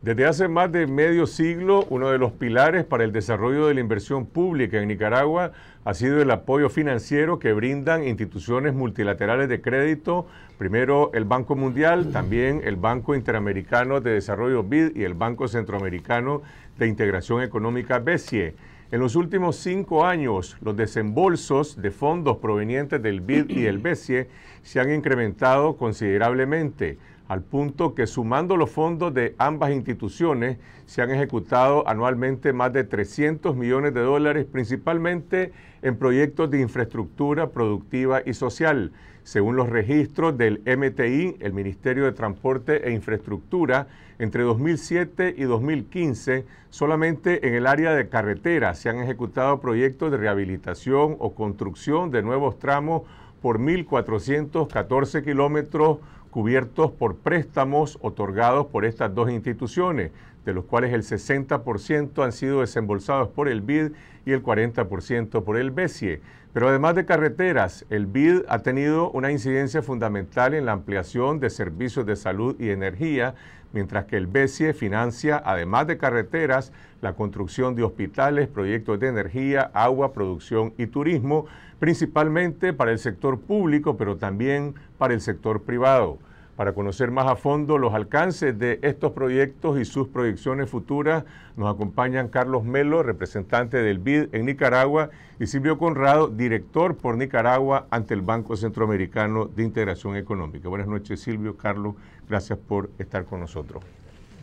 Desde hace más de medio siglo, uno de los pilares para el desarrollo de la inversión pública en Nicaragua ha sido el apoyo financiero que brindan instituciones multilaterales de crédito, primero el Banco Mundial, también el Banco Interamericano de Desarrollo BID y el Banco Centroamericano de Integración Económica BESIE. En los últimos cinco años, los desembolsos de fondos provenientes del BID y el BESIE se han incrementado considerablemente, al punto que sumando los fondos de ambas instituciones, se han ejecutado anualmente más de 300 millones de dólares, principalmente en proyectos de infraestructura productiva y social. Según los registros del MTI, el Ministerio de Transporte e Infraestructura, entre 2007 y 2015, solamente en el área de carretera se han ejecutado proyectos de rehabilitación o construcción de nuevos tramos por 1.414 kilómetros cubiertos por préstamos otorgados por estas dos instituciones, de los cuales el 60% han sido desembolsados por el BID y el 40% por el BESIE. E. Pero además de carreteras, el BID ha tenido una incidencia fundamental en la ampliación de servicios de salud y energía, mientras que el BESIE financia, además de carreteras, la construcción de hospitales, proyectos de energía, agua, producción y turismo, principalmente para el sector público, pero también para el sector privado. Para conocer más a fondo los alcances de estos proyectos y sus proyecciones futuras, nos acompañan Carlos Melo, representante del BID en Nicaragua, y Silvio Conrado, director por Nicaragua ante el Banco Centroamericano de Integración Económica. Buenas noches, Silvio, Carlos, gracias por estar con nosotros.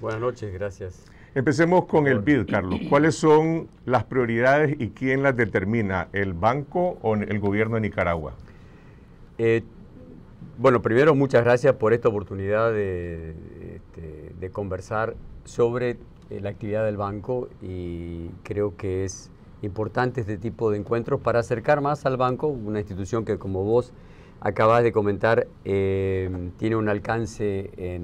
Buenas noches, gracias. Empecemos con el BID, Carlos. ¿Cuáles son las prioridades y quién las determina? ¿El banco o el gobierno de Nicaragua? Eh, bueno, primero muchas gracias por esta oportunidad de, este, conversar sobre eh, la actividad del banco y creo que es importante este tipo de encuentros para acercar más al banco, una institución que como vos acabas de comentar em, tiene un alcance eh,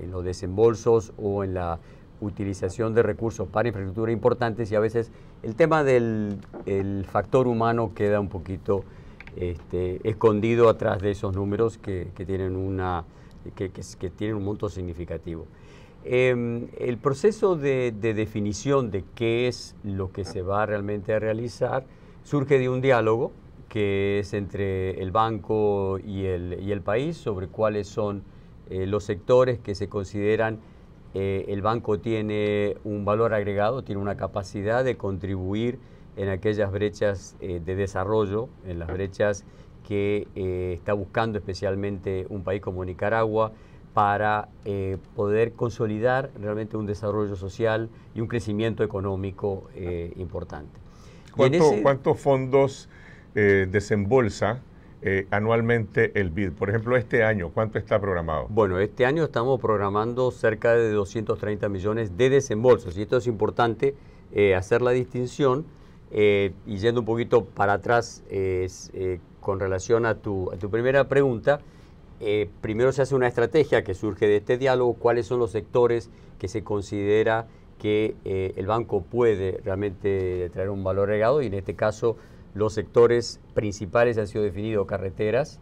en, los desembolsos o en la utilización de recursos para infraestructura importantes y a veces el tema del factor humano queda un poquito este, escondido atrás de esos números que, tienen, que, un monto significativo. Em, el proceso de, definición de qué es lo que se va realmente a realizar surge de un diálogo que es entre el banco y el, país sobre cuáles son eh, los sectores que se consideran eh, el banco tiene un valor agregado, tiene una capacidad de contribuir en aquellas brechas eh, de desarrollo, en las brechas que eh, está buscando especialmente un país como Nicaragua para eh, poder consolidar realmente un desarrollo social y un crecimiento económico importante. ¿Cuántos fondos desembolsa anualmente el BID? Por ejemplo, este año, ¿cuánto está programado? Bueno, este año estamos programando cerca de 230 millones de desembolsos y esto es importante hacer la distinción eh, y yendo un poquito para atrás eh, con relación a tu, primera pregunta, eh, primero se hace una estrategia que surge de este diálogo, cuáles son los sectores que se considera que el banco puede realmente traer un valor agregado y en este caso los sectores principales han sido definidos carreteras,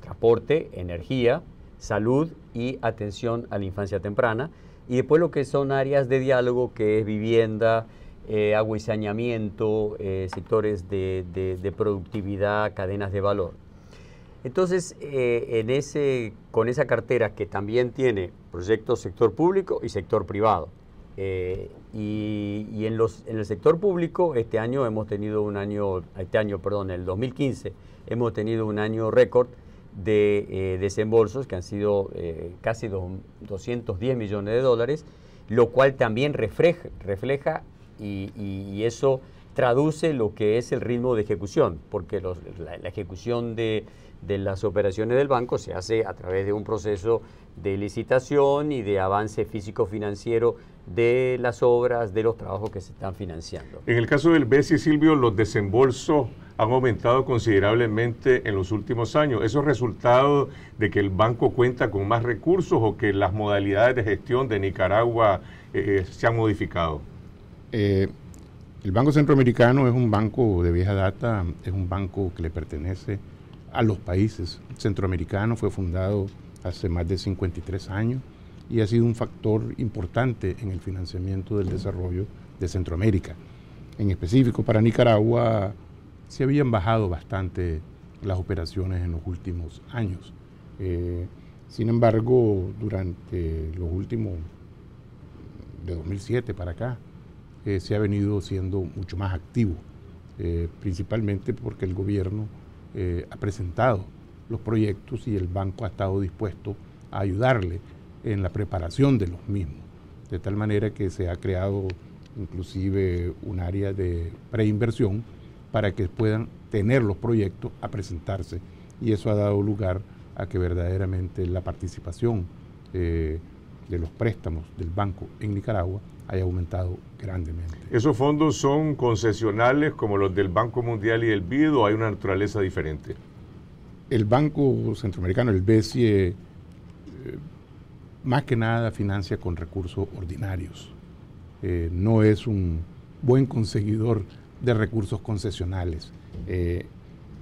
transporte, energía, salud y atención a la infancia temprana. Y después lo que son áreas de diálogo, que es vivienda, eh, agua y saneamiento, eh, sectores de, productividad, cadenas de valor. Entonces, eh, en ese, con esa cartera que también tiene proyectos sector público y sector privado. y, en, los, en el sector público, este año hemos tenido un año, este año, perdón, en el 2015, hemos tenido un año récord de desembolsos que han sido casi 210 millones de dólares, lo cual también refleja, refleja y, eso traduce lo que es el ritmo de ejecución, porque la, ejecución de, las operaciones del banco se hace a través de un proceso de licitación y de avance físico-financiero de las obras, de los trabajos que se están financiando. En el caso del y Silvio, los desembolsos han aumentado considerablemente en los últimos años. ¿Eso es resultado de que el banco cuenta con más recursos o que las modalidades de gestión de Nicaragua eh, eh, se han modificado? Eh, el Banco Centroamericano es un banco de vieja data, es un banco que le pertenece a los países centroamericanos, fue fundado hace más de 53 años y ha sido un factor importante en el financiamiento del desarrollo de Centroamérica. En específico para Nicaragua se habían bajado bastante las operaciones en los últimos años. Eh, sin embargo, durante los últimos, de 2007 para acá, eh, se ha venido siendo mucho más activo, eh, principalmente porque el gobierno eh, ha presentado los proyectos y el banco ha estado dispuesto a ayudarle en la preparación de los mismos, de tal manera que se ha creado inclusive un área de preinversión para que puedan tener los proyectos a presentarse y eso ha dado lugar a que verdaderamente la participación de los préstamos del banco en Nicaragua haya aumentado grandemente. ¿Esos fondos son concesionales como los del Banco Mundial y el BID o hay una naturaleza diferente? El Banco Centroamericano, el BCE, eh, más que nada financia con recursos ordinarios. Eh, no es un buen conseguidor de recursos concesionales. Eh,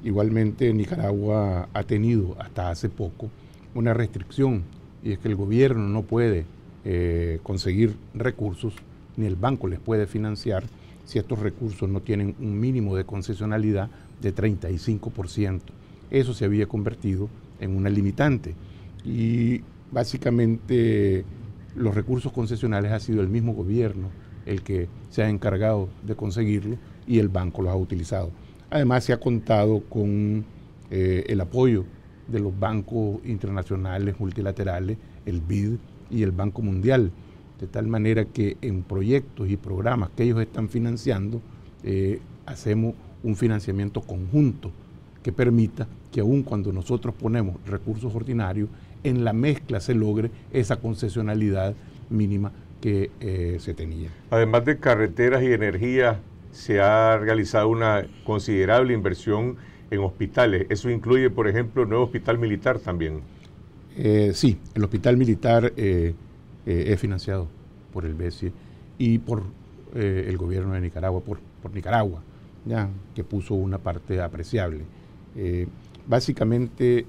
igualmente, Nicaragua ha tenido hasta hace poco una restricción y es que el gobierno no puede eh, conseguir recursos, ni el banco les puede financiar si estos recursos no tienen un mínimo de concesionalidad de 35%. Eso se había convertido en una limitante y básicamente los recursos concesionales ha sido el mismo gobierno el que se ha encargado de conseguirlo y el banco los ha utilizado. Además se ha contado con eh, el apoyo de los bancos internacionales, multilaterales, el BID y el Banco Mundial, de tal manera que en proyectos y programas que ellos están financiando, eh, hacemos un financiamiento conjunto que permita que aun cuando nosotros ponemos recursos ordinarios, en la mezcla se logre esa concesionalidad mínima que eh, se tenía. Además de carreteras y energía, se ha realizado una considerable inversión en hospitales. ¿Eso incluye, por ejemplo, el nuevo hospital militar también? Eh, sí, el hospital militar eh, eh, es financiado por el BCE y por el gobierno de Nicaragua, por, por Nicaragua, ya, que puso una parte apreciable. básicamente,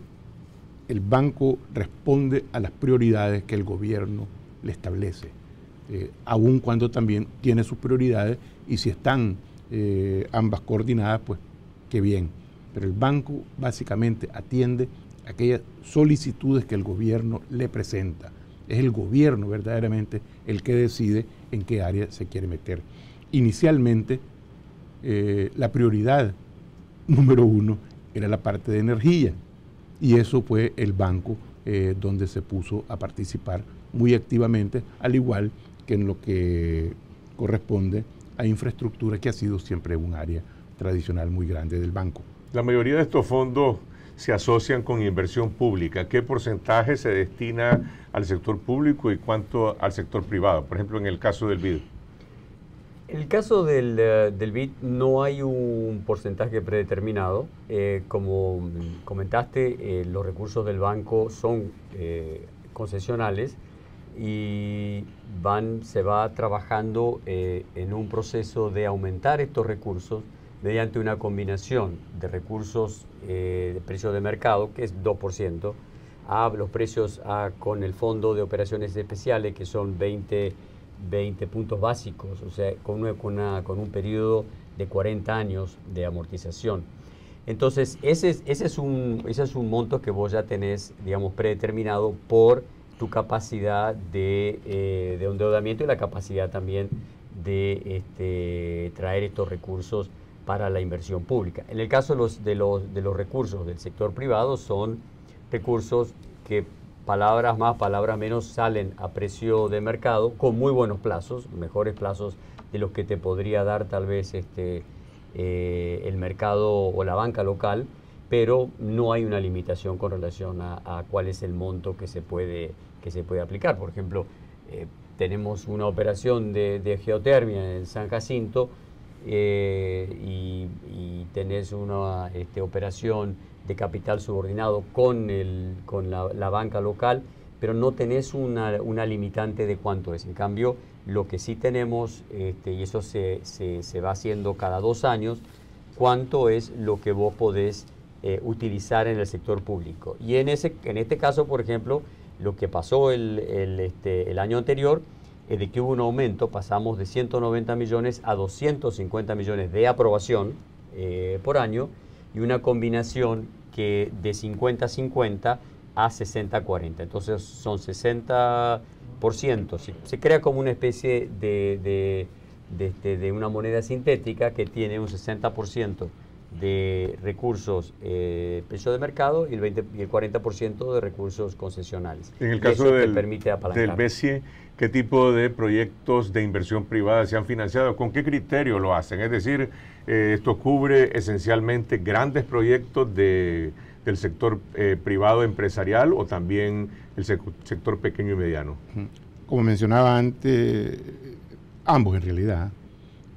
el banco responde a las prioridades que el gobierno le establece, aun cuando también tiene sus prioridades y si están ambas coordinadas, pues qué bien pero el banco básicamente atiende aquellas solicitudes que el gobierno le presenta. Es el gobierno verdaderamente el que decide en qué área se quiere meter. Inicialmente, eh, la prioridad número uno era la parte de energía y eso fue el banco eh, donde se puso a participar muy activamente, al igual que en lo que corresponde a infraestructura, que ha sido siempre un área tradicional muy grande del banco. La mayoría de estos fondos se asocian con inversión pública. ¿Qué porcentaje se destina al sector público y cuánto al sector privado? Por ejemplo, en el caso del BID. En el caso del, eh, BID no hay un porcentaje predeterminado. Eh, como comentaste, eh, los recursos del banco son concesionales y se va trabajando en un proceso de aumentar estos recursos mediante una combinación de recursos eh, de precios de mercado, que es 2%, a los precios con el fondo de operaciones especiales, que son 20, 20 puntos básicos, o sea, con, con, un periodo de 40 años de amortización. Entonces, ese es, ese, es un, ese es un monto que vos ya tenés, digamos, predeterminado por tu capacidad de, eh, endeudamiento y la capacidad también de este, traer estos recursos para la inversión pública. En el caso de los, recursos del sector privado son recursos que palabras más, palabras menos salen a precio de mercado con muy buenos plazos, mejores plazos de los que te podría dar tal vez este, eh, el mercado o la banca local, pero no hay una limitación con relación a, cuál es el monto que se puede, que se puede aplicar. Por ejemplo, eh, tenemos una operación de geotermia en San Jacinto, eh, y, tenés una este, operación de capital subordinado con, la, banca local, pero no tenés una, limitante de cuánto es. En cambio, lo que sí tenemos, este, y eso se, va haciendo cada dos años, cuánto es lo que vos podés eh, utilizar en el sector público. Y en, ese, en este caso, por ejemplo, lo que pasó el este, año anterior, eh, de que hubo un aumento, pasamos de 190 millones a 250 millones de aprobación eh, por año y una combinación que de 50-50 a 60-40. Entonces son 60%. Se, se crea como una especie de, este, una moneda sintética que tiene un 60% de recursos eh, precio de mercado y el, 20, y el 40% de recursos concesionales. En el caso del BCE, qué tipo de proyectos de inversión privada se han financiado, con qué criterio lo hacen. Es decir, eh, esto cubre esencialmente grandes proyectos del sector eh, privado empresarial o también el sector pequeño y mediano. Como mencionaba antes, ambos en realidad,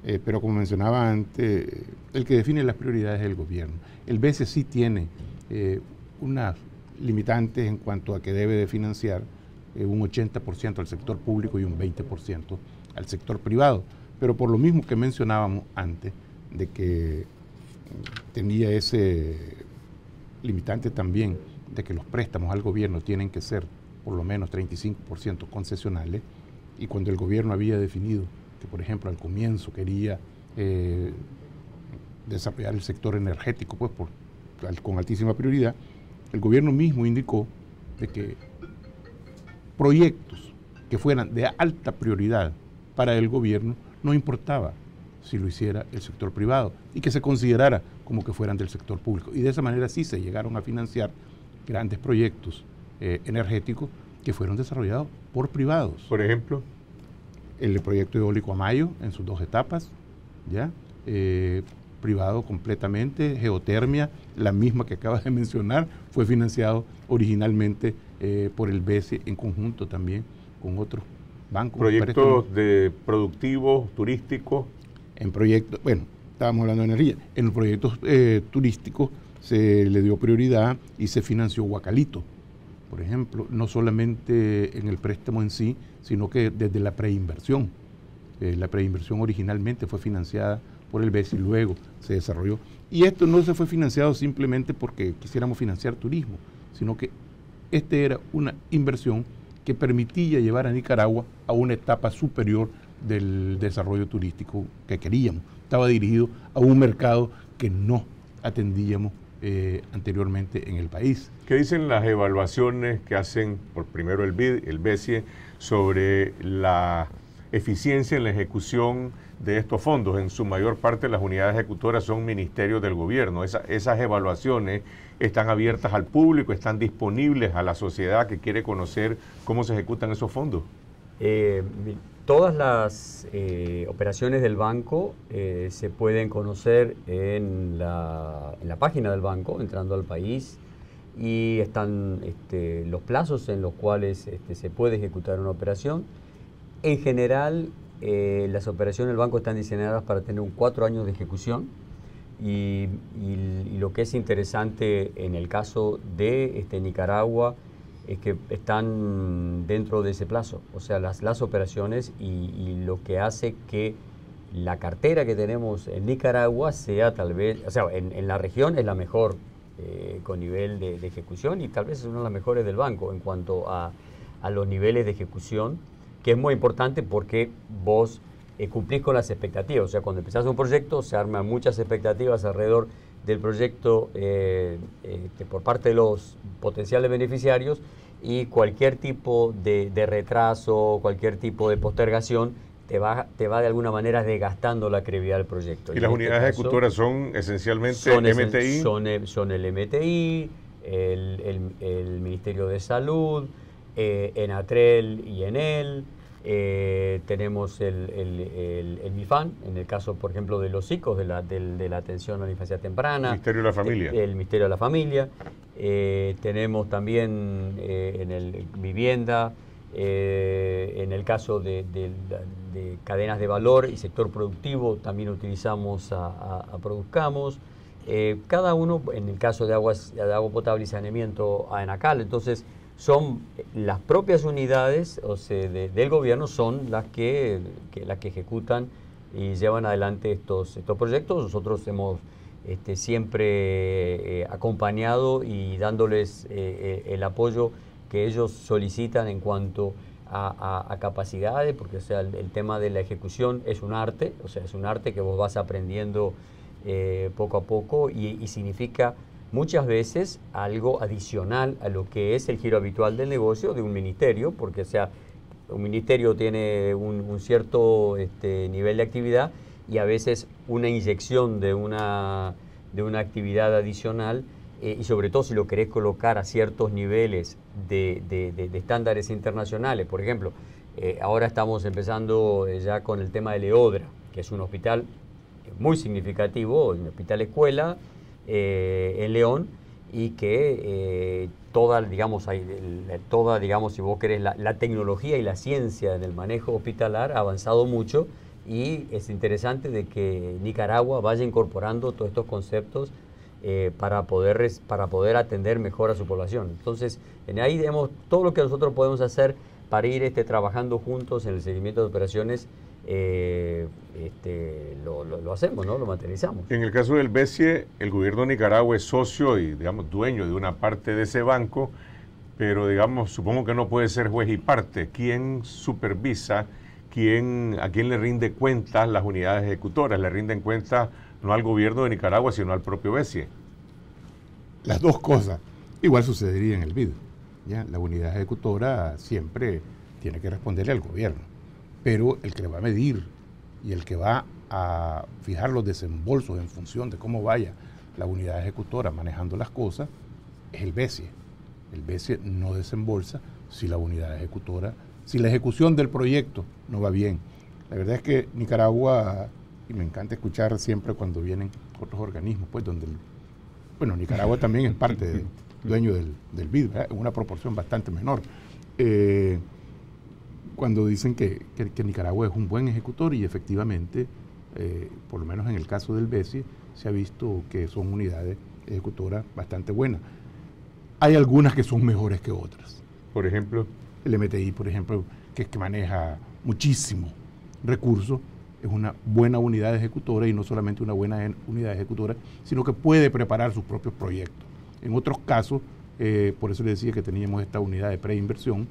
eh, pero como mencionaba antes, el que define las prioridades es el gobierno. El BCE sí tiene unas limitantes en cuanto a que debe de financiar eh, un 80% al sector público y un 20% al sector privado. Pero por lo mismo que mencionábamos antes, de que tenía ese limitante también de que los préstamos al gobierno tienen que ser por lo menos 35% concesionales, y cuando el gobierno había definido que, por ejemplo, al comienzo quería eh, desarrollar el sector energético pues, con altísima prioridad, el gobierno mismo indicó de que proyectos que fueran de alta prioridad para el gobierno, no importaba si lo hiciera el sector privado y que se considerara como que fueran del sector público. Y de esa manera sí se llegaron a financiar grandes proyectos eh, energéticos que fueron desarrollados por privados. Por ejemplo, el proyecto eólico Amayo en sus dos etapas, ¿ya? Eh, privado completamente. Geotermia, la misma que acabas de mencionar, fue financiado originalmente eh, por el Bce en conjunto también con otros bancos. ¿Proyectos de productivos, turísticos? En proyectos, bueno, estábamos hablando de energía. En los proyectos eh, turísticos se le dio prioridad y se financió Huacalito, por ejemplo, no solamente en el préstamo en sí, sino que desde la preinversión. Eh, la preinversión originalmente fue financiada por el BESI, luego se desarrolló. Y esto no se fue financiado simplemente porque quisiéramos financiar turismo, sino que esta era una inversión que permitía llevar a Nicaragua a una etapa superior del desarrollo turístico que queríamos. Estaba dirigido a un mercado que no atendíamos eh, anteriormente en el país. ¿Qué dicen las evaluaciones que hacen por primero el BID, el sobre la eficiencia en la ejecución de estos fondos. En su mayor parte las unidades ejecutoras son ministerios del gobierno. esas evaluaciones están abiertas al público, están disponibles a la sociedad que quiere conocer cómo se ejecutan esos fondos. Eh, todas las eh, operaciones del banco eh, se pueden conocer en la, página del banco, entrando al país, y están este, los plazos en los cuales este, se puede ejecutar una operación en general, eh, las operaciones del banco están diseñadas para tener un cuatro años de ejecución y, lo que es interesante en el caso de este, Nicaragua es que están dentro de ese plazo, o sea, las, las operaciones y, lo que hace que la cartera que tenemos en Nicaragua sea tal vez, o sea, en, en la región es la mejor eh, con nivel de, de, ejecución y tal vez es una de las mejores del banco en cuanto a, a los niveles de ejecución que es muy importante porque vos eh, cumplís con las expectativas. O sea, cuando empezás un proyecto se arman muchas expectativas alrededor del proyecto eh, este, por parte de los potenciales beneficiarios y cualquier tipo de, retraso, cualquier tipo de postergación te va, te va de alguna manera desgastando la credibilidad del proyecto. ¿Y, las este unidades ejecutoras son esencialmente son MTI? E, son, el MTI, el Ministerio de Salud, eh, en Atrel y en él. Eh, tenemos el, el, el, MIFAN, en el caso, por ejemplo, de los hijos de la, la atención a la infancia temprana. El Misterio de la eh, familia. El, misterio de la familia. tenemos también en el vivienda, en el caso de, cadenas de valor y sector productivo, también utilizamos a Produzcamos. Eh, cada uno, en el caso de, aguas, de agua potable y saneamiento anacal, ah, entonces son eh, las propias unidades o del gobierno son las que, las que ejecutan y llevan adelante estos, estos proyectos. Nosotros hemos este, siempre eh, acompañado y dándoles el apoyo que ellos solicitan en cuanto a, capacidades, porque sea, el, el, tema de la ejecución es un arte, o sea, es un arte que vos vas aprendiendo eh, poco a poco y, significa muchas veces algo adicional a lo que es el giro habitual del negocio de un ministerio, porque o sea, un ministerio tiene un, cierto este, nivel de actividad y a veces una inyección de una, de una actividad adicional eh, y sobre todo si lo querés colocar a ciertos niveles de, estándares internacionales. Por ejemplo, eh, ahora estamos empezando ya con el tema de Leodra, que es un hospital muy significativo, el Hospital Escuela, eh, en León, y que eh, toda, digamos, toda, digamos, si vos querés, la, tecnología y la ciencia del manejo hospitalar ha avanzado mucho y es interesante de que Nicaragua vaya incorporando todos estos conceptos eh, para, poder, para poder atender mejor a su población. Entonces, en ahí vemos todo lo que nosotros podemos hacer para ir este, trabajando juntos en el seguimiento de operaciones eh, este, lo, hacemos, ¿no? Lo materializamos. En el caso del BESIE, el gobierno de Nicaragua es socio y, digamos, dueño de una parte de ese banco, pero, digamos, supongo que no puede ser juez y parte. ¿Quién supervisa? ¿Quién, ¿A quién le rinde cuentas las unidades ejecutoras? ¿Le rinden cuentas no al gobierno de Nicaragua, sino al propio BESIE? Las dos cosas. Igual sucedería en el BID. ¿ya? La unidad ejecutora siempre tiene que responderle al gobierno pero el que le va a medir y el que va a fijar los desembolsos en función de cómo vaya la unidad ejecutora manejando las cosas es el BESIE. El BESIE no desembolsa si la unidad ejecutora, si la ejecución del proyecto no va bien. La verdad es que Nicaragua, y me encanta escuchar siempre cuando vienen otros organismos, pues donde, bueno, Nicaragua también es parte, dueño del, BID, en una proporción bastante menor. Eh, cuando dicen que, Nicaragua es un buen ejecutor y efectivamente, eh, por lo menos en el caso del BESI, se ha visto que son unidades ejecutoras bastante buenas. Hay algunas que son mejores que otras. Por ejemplo, el MTI, por ejemplo, que, maneja muchísimos recursos, es una buena unidad ejecutora y no solamente una buena unidad ejecutora, sino que puede preparar sus propios proyectos. En otros casos, eh, por eso le decía que teníamos esta unidad de preinversión,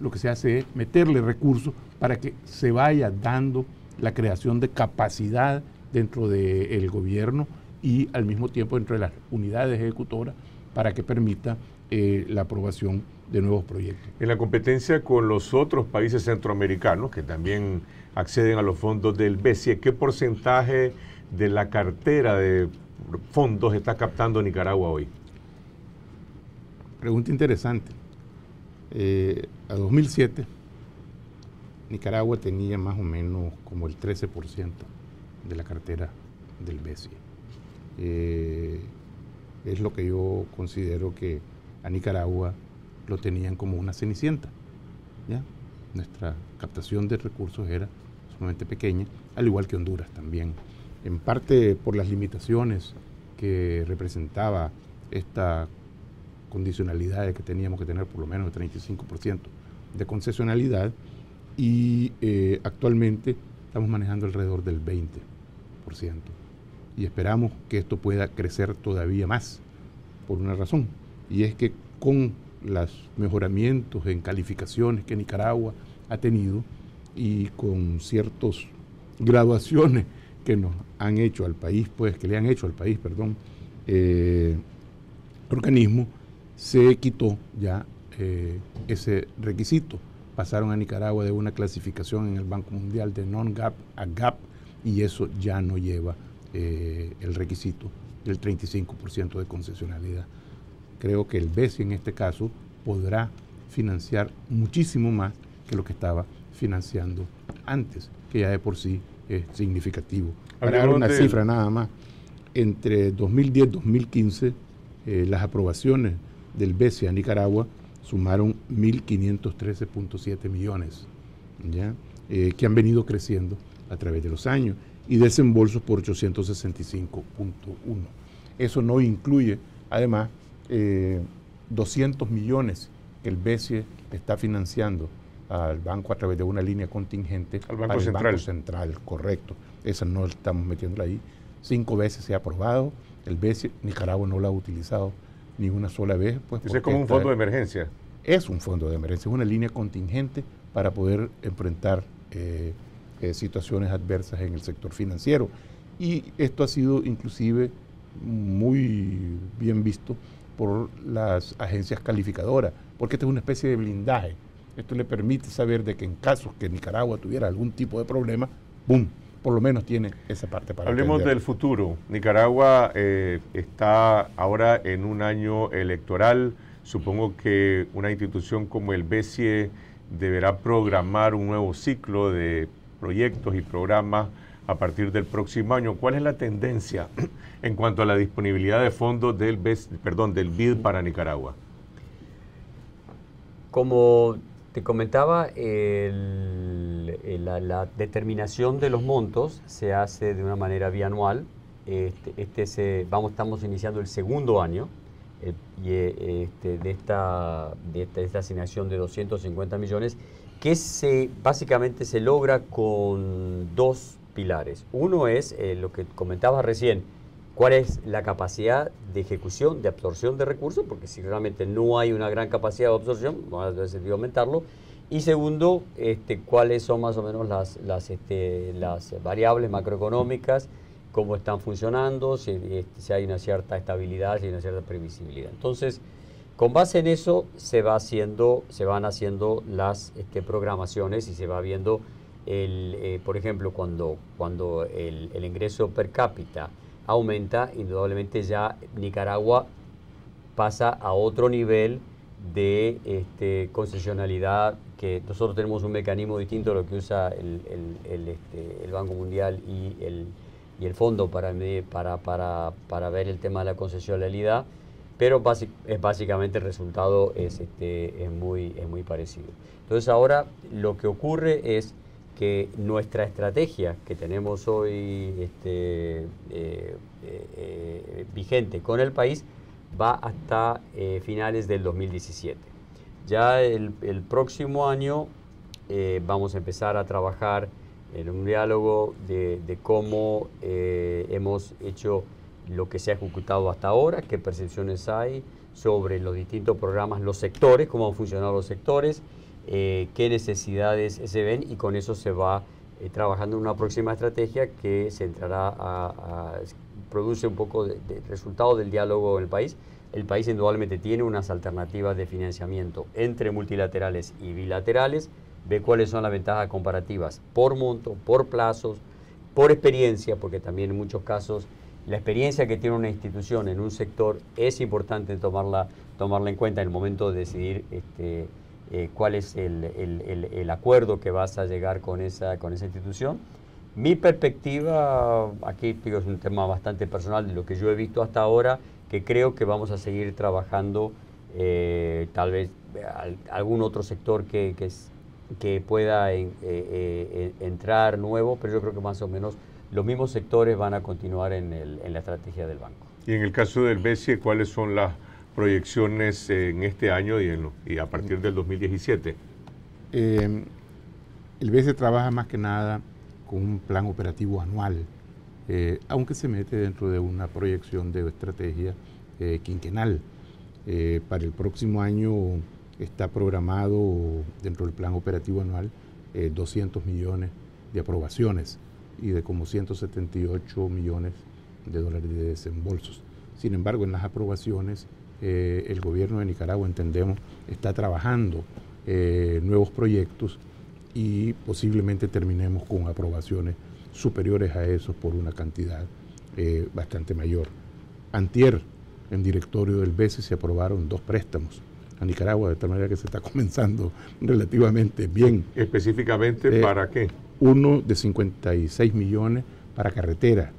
lo que se hace es meterle recursos para que se vaya dando la creación de capacidad dentro del gobierno y al mismo tiempo dentro de las unidades ejecutoras para que permita eh, la aprobación de nuevos proyectos. En la competencia con los otros países centroamericanos que también acceden a los fondos del BCE, ¿qué porcentaje de la cartera de fondos está captando Nicaragua hoy? Pregunta interesante. Eh, a 2007, Nicaragua tenía más o menos como el 13% de la cartera del BESI. Eh, es lo que yo considero que a Nicaragua lo tenían como una cenicienta. Nuestra captación de recursos era sumamente pequeña, al igual que Honduras también, en parte por las limitaciones que representaba esta condicionalidad de que teníamos que tener por lo menos el 35% de concesionalidad y eh, actualmente estamos manejando alrededor del 20% y esperamos que esto pueda crecer todavía más por una razón y es que con los mejoramientos en calificaciones que Nicaragua ha tenido y con ciertas graduaciones que nos han hecho al país, pues que le han hecho al país, perdón, eh, organismo, se quitó ya eh, ese requisito. Pasaron a Nicaragua de una clasificación en el Banco Mundial de non-GAP a GAP y eso ya no lleva eh, el requisito del 35% de concesionalidad. Creo que el BESI en este caso podrá financiar muchísimo más que lo que estaba financiando antes, que ya de por sí es significativo. Para una cifra nada más, entre 2010-2015 eh, las aprobaciones del BESI a Nicaragua sumaron 1.513.7 millones, ¿ya? Eh, que han venido creciendo a través de los años, y desembolsos por 865.1. Eso no incluye, además, 200 eh, millones que el BCE está financiando al banco a través de una línea contingente al Banco, central. banco central, correcto. Esa no estamos metiendo ahí. Cinco veces se ha aprobado, el BCE, Nicaragua no la ha utilizado ni una sola vez. Pues, es como un fondo de emergencia. Es un fondo de emergencia, es una línea contingente para poder enfrentar eh, eh, situaciones adversas en el sector financiero. Y esto ha sido inclusive muy bien visto por las agencias calificadoras, porque esto es una especie de blindaje. Esto le permite saber de que en casos que Nicaragua tuviera algún tipo de problema, ¡boom! por lo menos tiene esa parte para Hablemos del futuro. Nicaragua eh, está ahora en un año electoral. Supongo que una institución como el BESIE deberá programar un nuevo ciclo de proyectos y programas a partir del próximo año. ¿Cuál es la tendencia en cuanto a la disponibilidad de fondos del, perdón, del BID para Nicaragua? Como comentaba, la, determinación de los montos se hace de una manera bianual. Este, este vamos, estamos iniciando el segundo año eh, y, eh, este, de, esta, esta, asignación de 250 millones que básicamente se logra con dos pilares. Uno es eh, lo que comentaba recién, cuál es la capacidad de ejecución, de absorción de recursos, porque si realmente no hay una gran capacidad de absorción, a tener sentido aumentarlo. Y segundo, este, cuáles son más o menos las, las, este, variables macroeconómicas, cómo están funcionando, este, si, hay una cierta estabilidad, si hay una cierta previsibilidad. Entonces, con base en eso se, va haciendo, se van haciendo las programaciones y se va viendo, el, eh, por ejemplo, cuando, cuando el ingreso per cápita aumenta, indudablemente ya Nicaragua pasa a otro nivel de este, concesionalidad, que nosotros tenemos un mecanismo distinto a lo que usa el, este, Banco Mundial y el, y el Fondo para, para, para, para, ver el tema de la concesionalidad, pero es básicamente el resultado es, este, es, muy, es muy parecido. Entonces ahora lo que ocurre es que nuestra estrategia que tenemos hoy este, eh, eh, eh, vigente con el país va hasta finales del 2017. Ya el, próximo año vamos a empezar a trabajar en un diálogo de cómo hemos hecho lo que se ha ejecutado hasta ahora, qué percepciones hay sobre los distintos programas, los sectores, cómo han funcionado los sectores eh, qué necesidades se ven y con eso se va eh, trabajando en una próxima estrategia que se entrará a, produce un poco de, resultado del diálogo en el país. El país indudablemente tiene unas alternativas de financiamiento entre multilaterales y bilaterales, ve cuáles son las ventajas comparativas por monto, por plazos, por experiencia, porque también en muchos casos la experiencia que tiene una institución en un sector es importante tomarla, tomarla en cuenta en el momento de decidir este, eh, cuál es el, el, acuerdo que vas a llegar con esa, con esa institución. Mi perspectiva, aquí digo, es un tema bastante personal de lo que yo he visto hasta ahora, que creo que vamos a seguir trabajando eh, tal vez algún otro sector que, que, es, que pueda eh, entrar nuevo, pero yo creo que más o menos los mismos sectores van a continuar en, la estrategia del banco. Y en el caso del BESIE, ¿cuáles son las proyecciones en este año y, y a partir del 2017? Em, el BCE trabaja más que nada con un plan operativo anual, eh, aunque se mete dentro de una proyección de estrategia eh, quinquenal. Eh, para el próximo año está programado dentro del plan operativo anual 200 millones de aprobaciones y de como 178 millones de dólares de desembolsos. Sin embargo, en las aprobaciones, eh, el gobierno de Nicaragua, entendemos, está trabajando eh, nuevos proyectos y posiblemente terminemos con aprobaciones superiores a esos por una cantidad eh, bastante mayor. Antier, en directorio del BESI, e se aprobaron dos préstamos a Nicaragua, de tal manera que se está comenzando relativamente bien. ¿Específicamente para qué? Uno de 56 millones para carretera,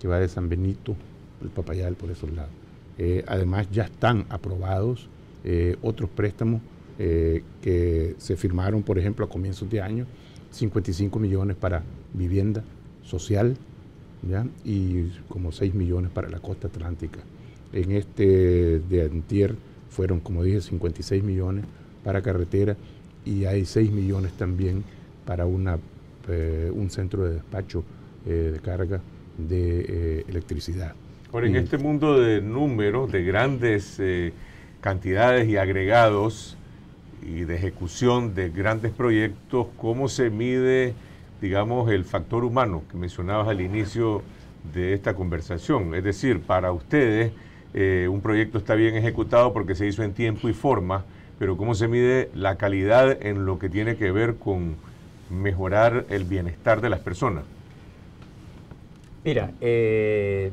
que va de San Benito el Papayal por esos lados. Eh, además, ya están aprobados eh, otros préstamos eh, que se firmaron, por ejemplo, a comienzos de año, 55 millones para vivienda social y como 6 millones para la costa atlántica. En este de Antier fueron, como dije, 56 millones para carretera y hay 6 millones también para una, un centro de despacho de carga de electricidad en mm. este mundo de números, de grandes eh, cantidades y agregados y de ejecución de grandes proyectos, ¿cómo se mide, digamos, el factor humano que mencionabas al inicio de esta conversación? Es decir, para ustedes, eh, un proyecto está bien ejecutado porque se hizo en tiempo y forma, pero ¿cómo se mide la calidad en lo que tiene que ver con mejorar el bienestar de las personas? Mira, eh,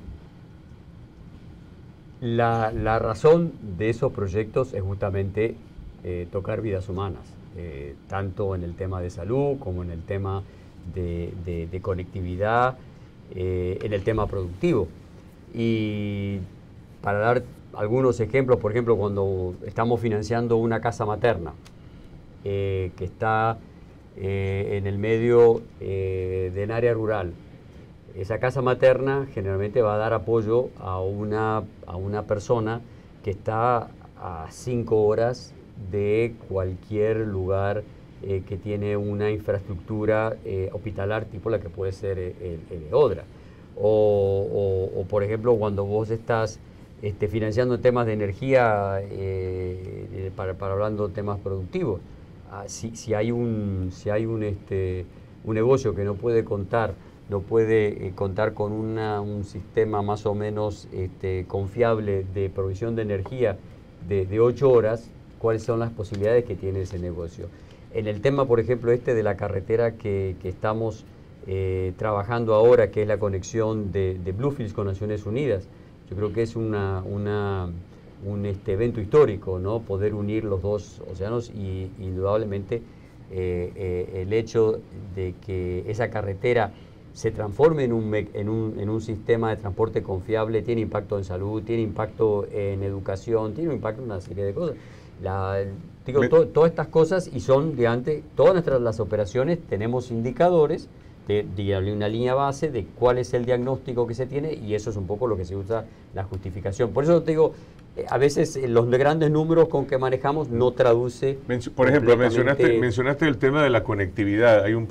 la, razón de esos proyectos es justamente eh, tocar vidas humanas, eh, tanto en el tema de salud como en el tema de, conectividad, eh, en el tema productivo. Y para dar algunos ejemplos, por ejemplo, cuando estamos financiando una casa materna que está en el medio de un área rural, esa casa materna generalmente va a dar apoyo a una, a una persona que está a cinco horas de cualquier lugar eh, que tiene una infraestructura eh, hospitalar tipo la que puede ser eh, el, EODRA. O, por ejemplo, cuando vos estás este, financiando temas de energía para, para, hablando de temas productivos, ah, si, hay un, si hay un, este, un negocio que no puede contar no puede eh, contar con un sistema más o menos este, confiable de provisión de energía de, ocho 8 horas, cuáles son las posibilidades que tiene ese negocio. En el tema, por ejemplo, este de la carretera que, estamos eh, trabajando ahora, que es la conexión de, Bluefields con Naciones Unidas, yo creo que es un este, evento histórico, ¿no? Poder unir los dos océanos y indudablemente eh, el hecho de que esa carretera se transforme en un, en, un, en un, sistema de transporte confiable, tiene impacto en salud, tiene impacto en educación, tiene impacto en una serie de cosas. La, digo, todas estas cosas y son de todas nuestras las operaciones tenemos indicadores de, de, una línea base de cuál es el diagnóstico que se tiene y eso es un poco lo que se usa la justificación. Por eso te digo, a veces eh, los grandes números con que manejamos no traduce. Por ejemplo, mencionaste, el tema de la conectividad. Hay un,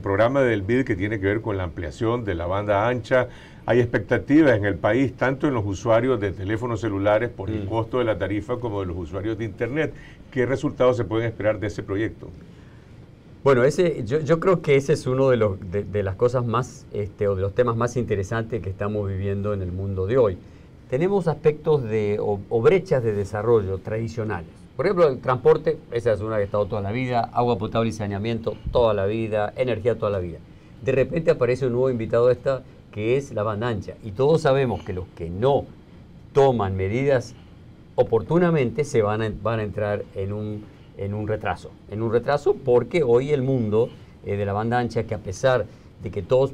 programa del BID que tiene que ver con la ampliación de la banda ancha. Hay expectativas en el país, tanto en los usuarios de teléfonos celulares por el mm. costo de la tarifa como de los usuarios de Internet. ¿Qué resultados se pueden esperar de ese proyecto? Bueno, ese, yo, creo que ese es uno de, los, las cosas más, este, o de los temas más interesantes que estamos viviendo en el mundo de hoy tenemos aspectos de, o, brechas de desarrollo tradicionales. Por ejemplo, el transporte, esa es una que ha estado toda la vida, agua potable y saneamiento toda la vida, energía toda la vida. De repente aparece un nuevo invitado esta que es la banda ancha. Y todos sabemos que los que no toman medidas oportunamente se van a, van a entrar en un, en un retraso. En un retraso porque hoy el mundo eh, de la banda ancha, que a pesar de que todos,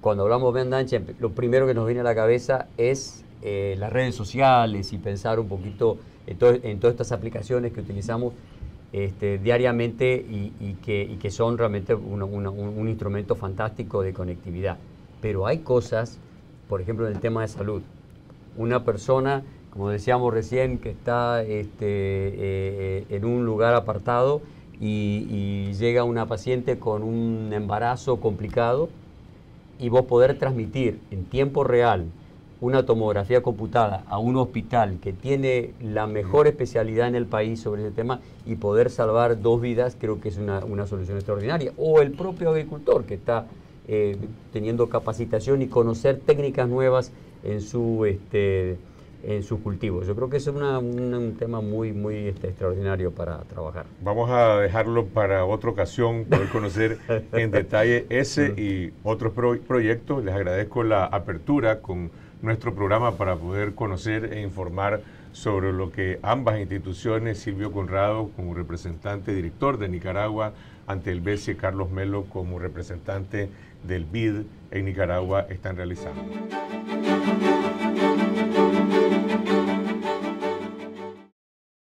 cuando hablamos de banda ancha, lo primero que nos viene a la cabeza es eh, las redes sociales y pensar un poquito en, todas estas aplicaciones que utilizamos este, diariamente y, que, son realmente un, instrumento fantástico de conectividad. Pero hay cosas, por ejemplo, en el tema de salud. Una persona como decíamos recién, que está este, eh, en un lugar apartado y, y, llega una paciente con un embarazo complicado y vos poder transmitir en tiempo real una tomografía computada a un hospital que tiene la mejor especialidad en el país sobre ese tema y poder salvar dos vidas, creo que es una, solución extraordinaria. O el propio agricultor que está eh, teniendo capacitación y conocer técnicas nuevas en su... Este, en sus cultivos. Yo creo que es un tema muy, muy este, extraordinario para trabajar. Vamos a dejarlo para otra ocasión, poder conocer en detalle ese y otros proyectos. Les agradezco la apertura con nuestro programa para poder conocer e informar sobre lo que ambas instituciones, Silvio Conrado como representante director de Nicaragua ante el BCE, Carlos Melo como representante del BID en Nicaragua, están realizando.